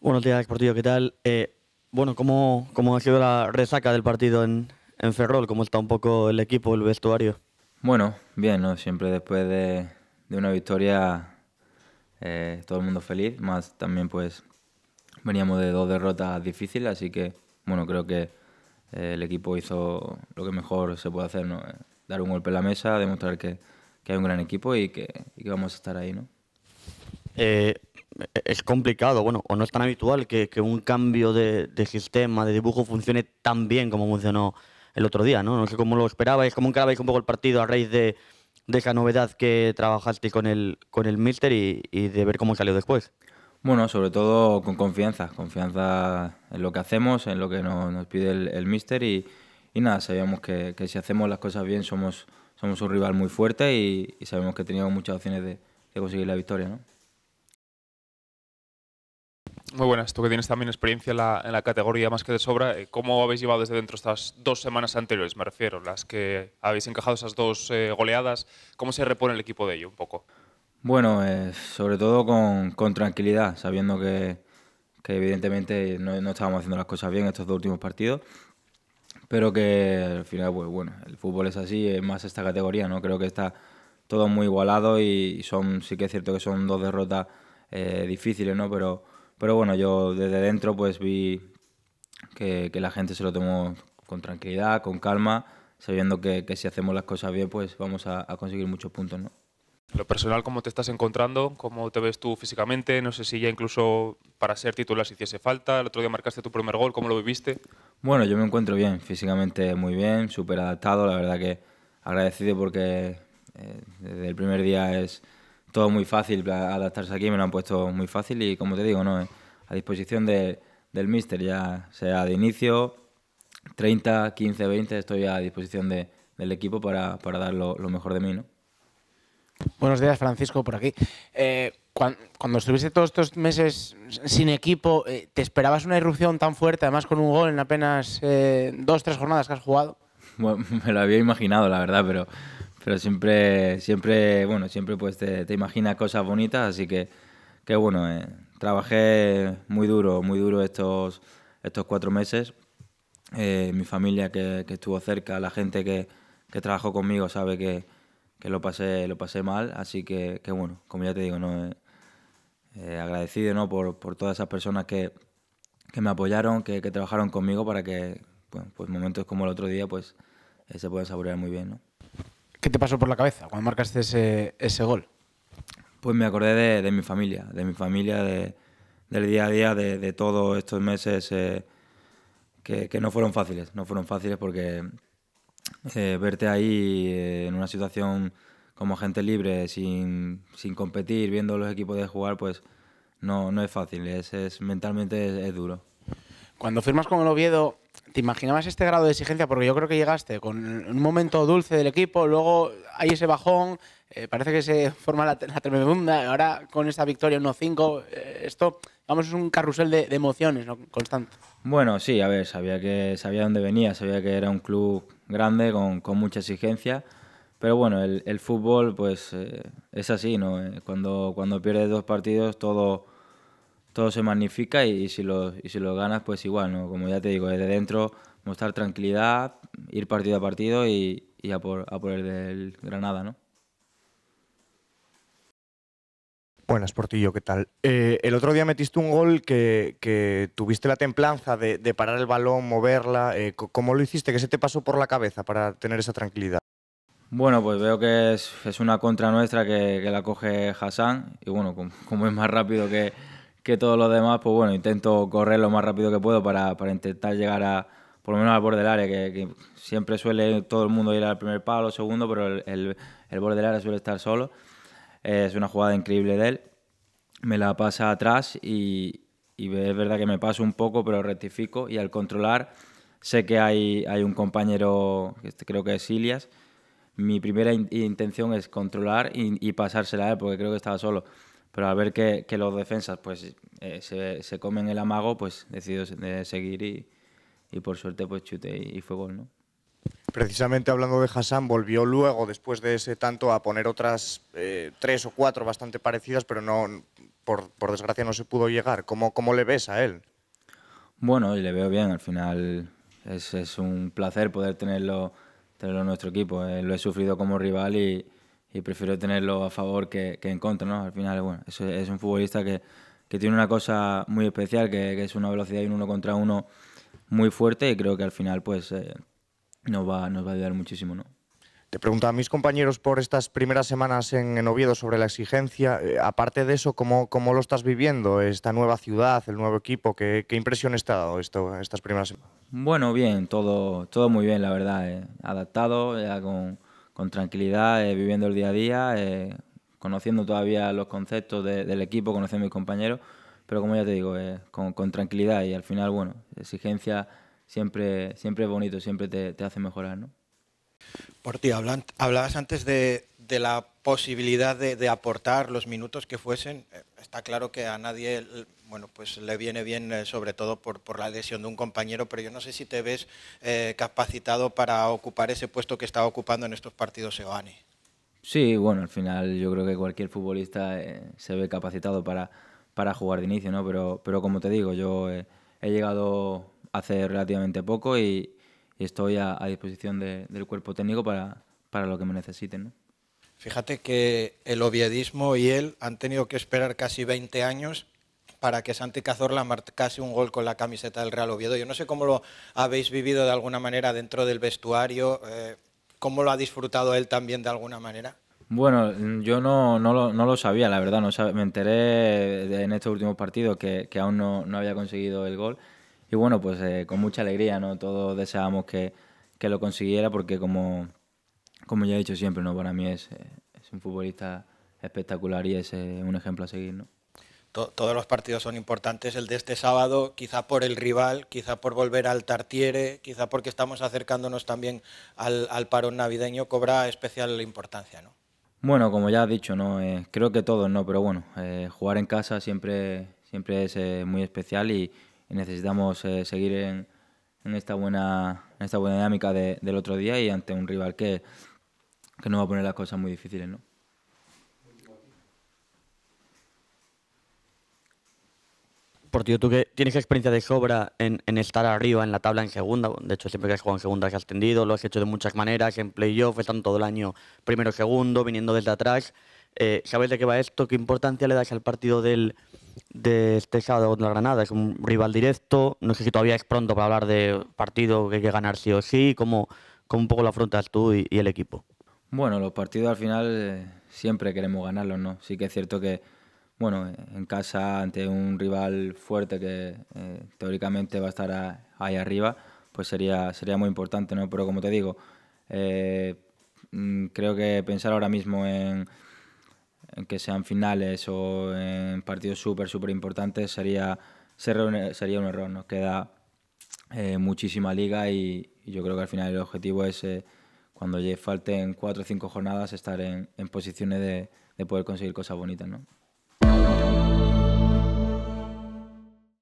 Buenos días, Sportillo, ¿qué tal? Eh, bueno, ¿cómo, ¿cómo, ha sido la resaca del partido en, en, Ferrol? ¿Cómo está un poco el equipo, el vestuario? Bueno, bien, ¿no? Siempre después de, una victoria eh, todo el mundo feliz, más también pues veníamos de dos derrotas difíciles, así que bueno, creo que eh, el equipo hizo lo que mejor se puede hacer, ¿no? Dar un golpe en la mesa, demostrar que, hay un gran equipo y que, que vamos a estar ahí, ¿no? Eh, es complicado, bueno, o no es tan habitual que, que un cambio de, de, sistema, de dibujo, funcione tan bien como funcionó el otro día, ¿no? No sé cómo lo esperabais, cómo encarabais un poco el partido a raíz de, de esa novedad que trabajaste con el, con el Mister y, de ver cómo salió después. Bueno, sobre todo con confianza, confianza en lo que hacemos, en lo que nos, pide el, el Mister y, y nada, sabíamos que, que, si hacemos las cosas bien somos, somos un rival muy fuerte y, sabemos que teníamos muchas opciones de, de conseguir la victoria, ¿no? Muy buenas, tú que tienes también experiencia en la, categoría más que de sobra, eh, ¿cómo habéis llevado desde dentro estas dos semanas anteriores, me refiero, las que habéis encajado esas dos eh, goleadas? ¿Cómo se repone el equipo de ello un poco? Bueno, eh, sobre todo con, con, tranquilidad, sabiendo que, que evidentemente no, no, estábamos haciendo las cosas bien estos dos últimos partidos, pero que al final, pues bueno, el fútbol es así, es más esta categoría, ¿no? Creo que está todo muy igualado y son sí que es cierto que son dos derrotas difíciles, ¿no? Pero pero bueno, yo desde dentro pues vi que, la gente se lo tomó con tranquilidad, con calma, sabiendo que, si hacemos las cosas bien pues vamos a, conseguir muchos puntos, ¿no? Lo personal, ¿cómo te estás encontrando? ¿Cómo te ves tú físicamente? No sé si ya incluso para ser titular si hiciese falta. El otro día marcaste tu primer gol, ¿cómo lo viviste? Bueno, yo me encuentro bien, físicamente muy bien, súper adaptado. La verdad que agradecido porque eh, desde el primer día es, todo muy fácil, adaptarse aquí me lo han puesto muy fácil y como te digo, no eh, a disposición de, del mister, ya sea de inicio, 30, 15, 20, estoy a disposición de, del equipo para, para dar lo, mejor de mí. ¿no? Buenos días, Francisco, por aquí. Eh, cuando, estuviste todos estos meses sin equipo, eh, ¿te esperabas una irrupción tan fuerte, además con un gol en apenas dos, tres jornadas que has jugado? me lo había imaginado, la verdad, pero, pero siempre, siempre, bueno, siempre pues te, imaginas cosas bonitas, así que, bueno, eh, trabajé muy duro, muy duro estos, estos cuatro meses. Eh, mi familia que, estuvo cerca, la gente que, trabajó conmigo sabe que, lo pasé, lo pasé mal, así que, bueno, como ya te digo, ¿no? Eh, agradecido ¿no? Por, todas esas personas que, me apoyaron, que, trabajaron conmigo para que pues momentos como el otro día pues, se puedan saborear muy bien. ¿no? ¿Qué te pasó por la cabeza cuando marcaste ese, ese gol? Pues me acordé de, mi familia, de mi familia, del día a día, de, todos estos meses eh, que, no fueron fáciles, no fueron fáciles porque eh, verte ahí eh, en una situación como gente libre, sin, competir, viendo los equipos de jugar, pues no, no es fácil, es, es mentalmente es duro. Cuando firmas con el Oviedo, ¿Te imaginabas este grado de exigencia? Porque yo creo que llegaste con un momento dulce del equipo, luego hay ese bajón, eh, parece que se forma la, la tremenda, ahora con esta victoria 1-5, eh, esto, vamos, es un carrusel de, emociones constante. Bueno, sí, a ver, sabía que sabía dónde venía, sabía que era un club grande, con, mucha exigencia, pero bueno, el, fútbol pues eh, es así, ¿no? Cuando, cuando pierdes dos partidos todo todo se magnifica y, si, lo, ganas, pues igual, ¿no? Como ya te digo, desde dentro mostrar tranquilidad, ir partido a partido y, a, por, el del Granada, ¿no? Buenas, Portillo, ¿qué tal? Eh, el otro día metiste un gol que, tuviste la templanza de, parar el balón, moverla. Eh, ¿Cómo lo hiciste? ¿Qué se te pasó por la cabeza para tener esa tranquilidad? Bueno, pues veo que es, una contra nuestra que, la coge Hassan. Y bueno, como es más rápido que, que todos los demás, pues bueno, intento correr lo más rápido que puedo para, para intentar llegar a, por lo menos al borde del área, que, siempre suele todo el mundo ir al primer palo, segundo, pero el, el, borde del área suele estar solo. Eh, es una jugada increíble de él. Me la pasa atrás y, es verdad que me paso un poco, pero rectifico y al controlar sé que hay, hay un compañero, este, creo que es Ilias. Mi primera intención es controlar y, y pasársela a él, porque creo que estaba solo pero al ver que, los defensas pues eh, se, comen el amago, pues decido seguir y, por suerte pues chute y, fue gol, ¿no? Precisamente hablando de Hassan, volvió luego, después de ese tanto, a poner otras eh, tres o cuatro bastante parecidas, pero no, por, desgracia no se pudo llegar. ¿Cómo, le ves a él? Bueno, le veo bien. Al final es, un placer poder tenerlo, tenerlo en nuestro equipo. Eh, lo he sufrido como rival y, y prefiero tenerlo a favor que, en contra, ¿no? Al final, bueno, es, un futbolista que, tiene una cosa muy especial, que, es una velocidad y un uno contra uno muy fuerte y creo que al final pues eh, nos, va, nos va a ayudar muchísimo, ¿no? Te preguntaba a mis compañeros por estas primeras semanas en, Oviedo sobre la exigencia. Eh, aparte de eso, ¿cómo, ¿cómo, lo estás viviendo? Esta nueva ciudad, el nuevo equipo, ¿qué, qué impresiones te ha dado esto, estas primeras semanas? Bueno, bien, todo, todo muy bien, la verdad. Eh. Adaptado, ya con, con tranquilidad, eh, viviendo el día a día, eh, conociendo todavía los conceptos del equipo, conociendo a mis compañeros, pero como ya te digo, eh, con, tranquilidad y al final, bueno, exigencia siempre, siempre es bonito, siempre te, hace mejorar, ¿no? Por ti, hablabas antes de, de la posibilidad de, aportar los minutos que fuesen. Eh, está claro que a nadie bueno, pues le viene bien, eh, sobre todo por, por la lesión de un compañero, pero yo no sé si te ves eh, capacitado para ocupar ese puesto que está ocupando en estos partidos Eoane. Sí, bueno, al final yo creo que cualquier futbolista se ve capacitado para, para jugar de inicio, ¿no? Pero, pero como te digo, yo he llegado hace relativamente poco y, estoy a, disposición del cuerpo técnico para, para lo que me necesiten, ¿no? Fíjate que el oviedismo y él han tenido que esperar casi 20 años para que Santi Cazorla marcase un gol con la camiseta del Real Oviedo. Yo no sé cómo lo habéis vivido de alguna manera dentro del vestuario, eh, cómo lo ha disfrutado él también de alguna manera. Bueno, yo no, no, lo, sabía, la verdad, no me enteré en estos últimos partidos que, aún no, había conseguido el gol. Y bueno, pues eh, con mucha alegría, ¿no? Todos deseábamos que lo consiguiera porque como, como ya he dicho siempre, ¿no? para mí es, eh, es un futbolista espectacular y es un ejemplo a seguir. ¿no? todos los partidos son importantes, el de este sábado, quizá por el rival, quizá por volver al Tartiere, quizá porque estamos acercándonos también al, parón navideño, cobra especial importancia. ¿no? Bueno, como ya has dicho, ¿no? Eh, creo que todos, ¿no? pero bueno, eh, jugar en casa siempre, siempre es muy especial y, necesitamos seguir en, esta buena, en esta buena dinámica del otro día y ante un rival que, que no va a poner las cosas muy difíciles, ¿no? Por tío, tú que tienes experiencia de sobra en, estar arriba en la tabla en segunda, de hecho siempre que has jugado en segunda has ascendido, lo has hecho de muchas maneras, en playoff, están todo el año primero, segundo, viniendo desde atrás. Eh, ¿Sabes de qué va esto? ¿Qué importancia le das al partido de este sábado contra Granada? Es un rival directo, no sé si todavía es pronto para hablar de partido que hay que ganar sí o sí, ¿cómo, cómo un poco lo afrontas tú y el equipo? Bueno, los partidos al final eh, siempre queremos ganarlos, ¿no? Sí que es cierto que, bueno, en casa ante un rival fuerte que eh, teóricamente va a estar ahí arriba, pues sería, sería muy importante, ¿no? Pero como te digo, eh, mm, creo que pensar ahora mismo en, que sean finales o en partidos súper, súper importantes sería, sería un error. Nos queda muchísima liga y, yo creo que al final el objetivo es cuando ya falten cuatro o cinco jornadas estar en, posiciones de, de, poder conseguir cosas bonitas, ¿no?